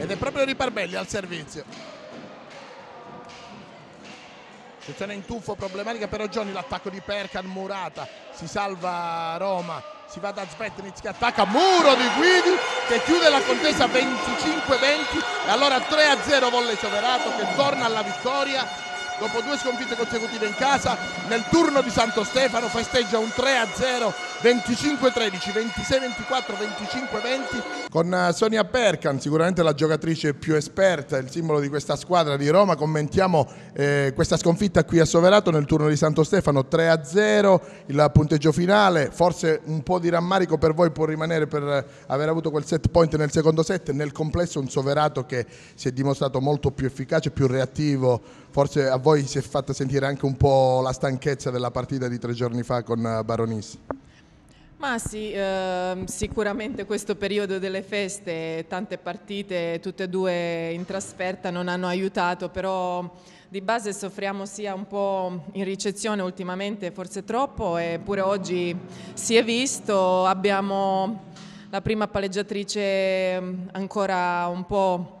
ed è proprio Riparbelli al servizio situazione in tuffo problematica per Ogioni l'attacco di Perkan Murata si salva Roma si va da Zvetnic che attacca muro di Guidi che chiude la contesa 25-20 e allora 3-0 volle Soverato che torna alla vittoria dopo due sconfitte consecutive in casa, nel turno di Santo Stefano festeggia un 3-0, 25-13, 26-24, 25-20 con eh, Sonia Perkan, sicuramente la giocatrice più esperta, il simbolo di questa squadra di Roma. Commentiamo eh, questa sconfitta qui a Soverato nel turno di Santo Stefano 3-0, il punteggio finale, forse un po' di rammarico per voi può rimanere per eh, aver avuto quel set point nel secondo set, nel complesso un Soverato che si è dimostrato molto più efficace, più reattivo forse a voi si è fatta sentire anche un po' la stanchezza della partita di tre giorni fa con eh, Baronis. Ma sì, eh, sicuramente questo periodo delle feste, tante partite, tutte e due in trasferta, non hanno aiutato, però di base soffriamo sia un po' in ricezione ultimamente, forse troppo, eppure oggi si è visto, abbiamo la prima palleggiatrice ehm, ancora un po'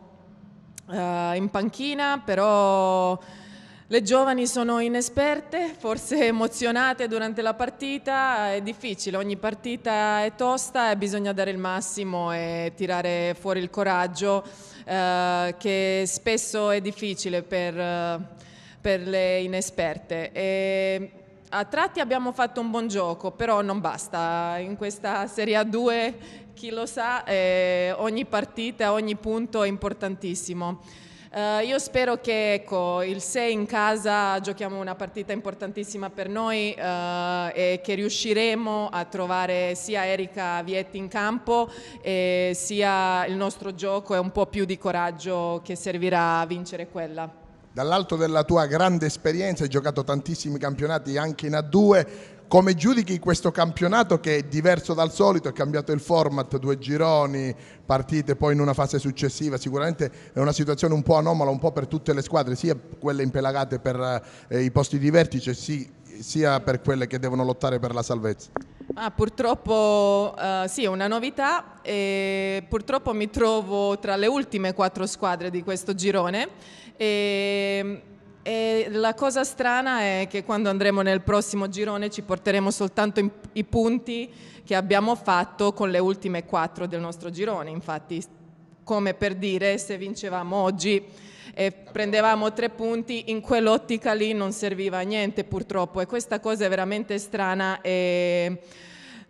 eh, in panchina, però le giovani sono inesperte, forse emozionate durante la partita, è difficile, ogni partita è tosta e bisogna dare il massimo e tirare fuori il coraggio eh, che spesso è difficile per, eh, per le inesperte. E a tratti abbiamo fatto un buon gioco, però non basta. In questa Serie A2, chi lo sa, eh, ogni partita, ogni punto è importantissimo. Uh, io spero che ecco, il 6 in casa giochiamo una partita importantissima per noi uh, e che riusciremo a trovare sia Erika Vietti in campo sia il nostro gioco e un po' più di coraggio che servirà a vincere quella. Dall'alto della tua grande esperienza hai giocato tantissimi campionati anche in A2, come giudichi questo campionato che è diverso dal solito, è cambiato il format, due gironi, partite poi in una fase successiva, sicuramente è una situazione un po' anomala, un po' per tutte le squadre, sia quelle impelagate per eh, i posti di vertice, sì, sia per quelle che devono lottare per la salvezza. Ah, purtroppo uh, sì, è una novità e purtroppo mi trovo tra le ultime quattro squadre di questo girone e, ehm, e la cosa strana è che quando andremo nel prossimo girone ci porteremo soltanto in, i punti che abbiamo fatto con le ultime quattro del nostro girone, infatti come per dire se vincevamo oggi e prendevamo tre punti, in quell'ottica lì non serviva a niente purtroppo e questa cosa è veramente strana e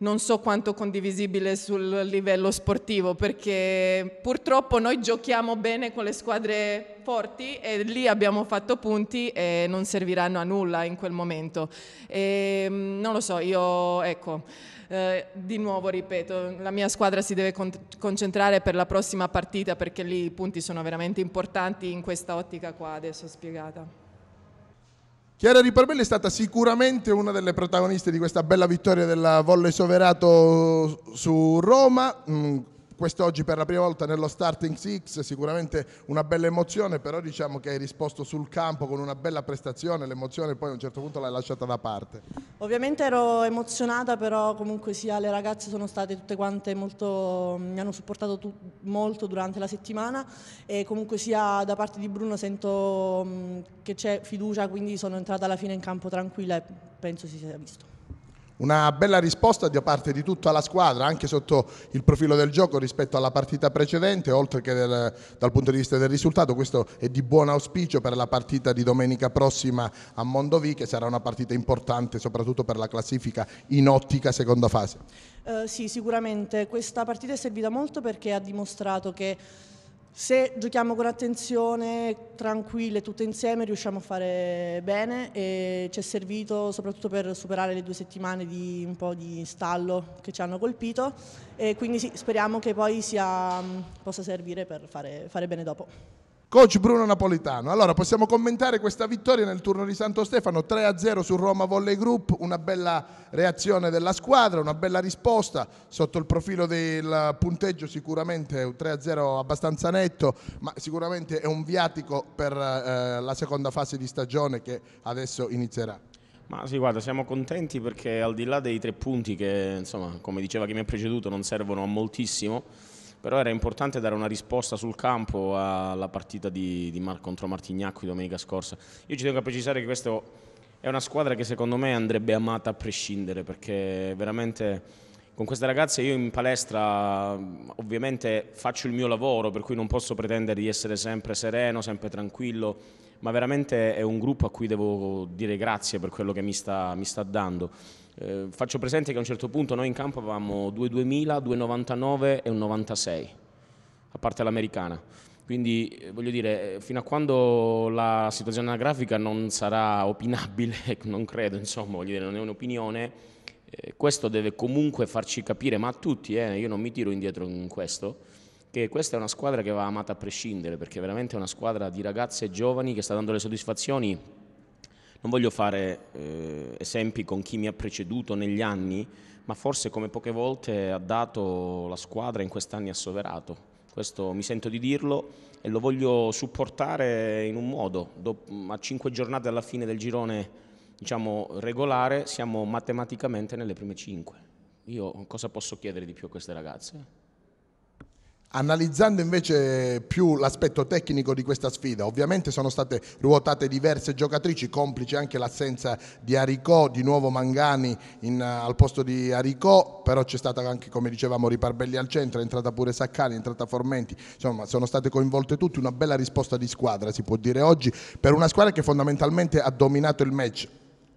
non so quanto condivisibile sul livello sportivo, perché purtroppo noi giochiamo bene con le squadre forti e lì abbiamo fatto punti e non serviranno a nulla in quel momento. E, ehm, non lo so, io ecco, eh, di nuovo ripeto, la mia squadra si deve con- concentrare per la prossima partita perché lì i punti sono veramente importanti in questa ottica qua adesso spiegata. Chiara Riparbelli è stata sicuramente una delle protagoniste di questa bella vittoria della Volle Soverato su Roma. Mm, quest'oggi per la prima volta nello starting six, sicuramente una bella emozione, però diciamo che hai risposto sul campo con una bella prestazione, l'emozione poi a un certo punto l'hai lasciata da parte. Ovviamente ero emozionata, però comunque sia le ragazze sono state tutte quante molto, mi hanno supportato tu, molto durante la settimana e comunque sia da parte di Bruno sento che c'è fiducia, quindi sono entrata alla fine in campo tranquilla e penso si sia visto. Una bella risposta da parte di tutta la squadra, anche sotto il profilo del gioco rispetto alla partita precedente, oltre che del, dal punto di vista del risultato. Questo è di buon auspicio per la partita di domenica prossima a Mondovì, che sarà una partita importante soprattutto per la classifica in ottica seconda fase. Uh, sì, sicuramente. Questa partita è servita molto perché ha dimostrato che se giochiamo con attenzione, tranquille, tutte insieme, riusciamo a fare bene e ci è servito soprattutto per superare le due settimane di un po' di stallo che ci hanno colpito e quindi sì, speriamo che poi sia, mm, possa servire per fare, fare bene dopo. Coach Bruno Napolitano, allora possiamo commentare questa vittoria nel turno di Santo Stefano 3-0 su Roma Volley Group, una bella reazione della squadra, una bella risposta sotto il profilo del punteggio sicuramente un 3-0 abbastanza netto, ma sicuramente è un viatico per eh, la seconda fase di stagione che adesso inizierà. Ma sì, guarda, siamo contenti perché al di là dei tre punti che, insomma, come diceva chi mi ha preceduto, non servono a moltissimo, però era importante dare una risposta sul campo alla partita di, di Mar- contro Martignacco domenica scorsa. Io ci tengo a precisare che questa è una squadra che secondo me andrebbe amata a prescindere perché veramente con queste ragazze io in palestra ovviamente faccio il mio lavoro per cui non posso pretendere di essere sempre sereno, sempre tranquillo, ma veramente è un gruppo a cui devo dire grazie per quello che mi sta, mi sta dando eh, faccio presente che a un certo punto noi in campo avevamo 2 2.99 e un 96, a parte l'americana. Quindi eh, voglio dire, eh, fino a quando la situazione anagrafica non sarà opinabile, ecco, non credo, insomma, voglio dire, non è un'opinione, eh, questo deve comunque farci capire, ma a tutti, io non mi tiro indietro in questo, che questa è una squadra che va amata a prescindere, perché veramente è una squadra di ragazze giovani che sta dando le soddisfazioni non voglio fare eh, esempi con chi mi ha preceduto negli anni, ma forse come poche volte ha dato la squadra in quest'anno ha soverato. Questo mi sento di dirlo e lo voglio supportare in un modo. a cinque giornate alla fine del girone diciamo, regolare siamo matematicamente nelle prime cinque. Io cosa posso chiedere di più a queste ragazze? Analizzando invece più l'aspetto tecnico di questa sfida, ovviamente sono state ruotate diverse giocatrici, complice anche l'assenza di Aricò, di nuovo Mangani in, eh, al posto di Aricò, però c'è stata anche, come dicevamo, Riparbelli al centro, è entrata pure Saccani, è entrata Formenti, insomma sono state coinvolte tutti, una bella risposta di squadra si può dire oggi, per una squadra che fondamentalmente ha dominato il match,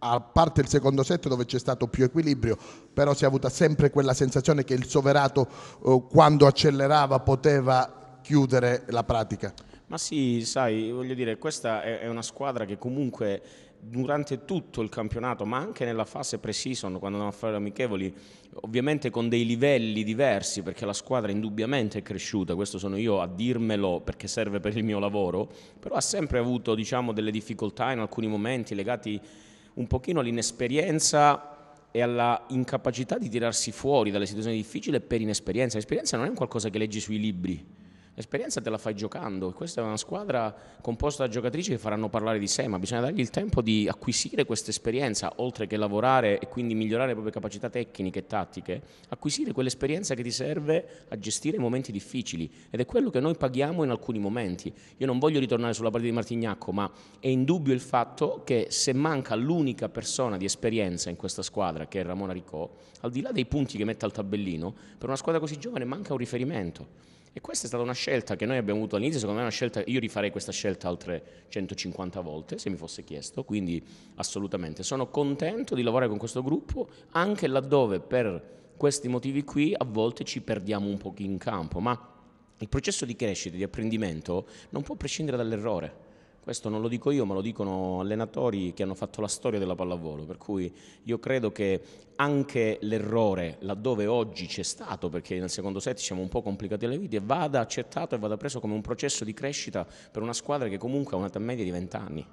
a parte il secondo set dove c'è stato più equilibrio, però si è avuta sempre quella sensazione che il Soverato eh, quando accelerava poteva chiudere la pratica. Ma sì, sai, voglio dire, questa è una squadra che comunque durante tutto il campionato, ma anche nella fase pre-season, quando andavamo a fare amichevoli, ovviamente con dei livelli diversi, perché la squadra indubbiamente è cresciuta, questo sono io a dirmelo perché serve per il mio lavoro, però ha sempre avuto diciamo, delle difficoltà in alcuni momenti legati un pochino all'inesperienza e alla incapacità di tirarsi fuori dalle situazioni difficili per inesperienza. L'esperienza non è un qualcosa che leggi sui libri, L'esperienza te la fai giocando e questa è una squadra composta da giocatrici che faranno parlare di sé, ma bisogna dargli il tempo di acquisire questa esperienza, oltre che lavorare e quindi migliorare le proprie capacità tecniche e tattiche, acquisire quell'esperienza che ti serve a gestire i momenti difficili ed è quello che noi paghiamo in alcuni momenti. Io non voglio ritornare sulla partita di Martignacco, ma è indubbio il fatto che se manca l'unica persona di esperienza in questa squadra, che è Ramona Ricò, al di là dei punti che mette al tabellino, per una squadra così giovane manca un riferimento e questa è stata una scelta che noi abbiamo avuto all'inizio, secondo me è una scelta, io rifarei questa scelta altre 150 volte se mi fosse chiesto, quindi assolutamente sono contento di lavorare con questo gruppo anche laddove per questi motivi qui a volte ci perdiamo un po' in campo, ma il processo di crescita, di apprendimento non può prescindere dall'errore. Questo non lo dico io, ma lo dicono allenatori che hanno fatto la storia della pallavolo, per cui io credo che anche l'errore, laddove oggi c'è stato, perché nel secondo set siamo un po' complicati alle vite, vada accettato e vada preso come un processo di crescita per una squadra che comunque ha un'età media di 20 anni.